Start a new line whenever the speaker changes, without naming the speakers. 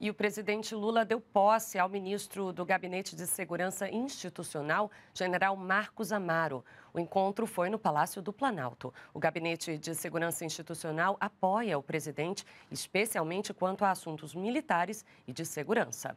E o presidente Lula deu posse ao ministro do Gabinete de Segurança Institucional, general Marcos Amaro. O encontro foi no Palácio do Planalto. O Gabinete de Segurança Institucional apoia o presidente, especialmente quanto a assuntos militares e de segurança.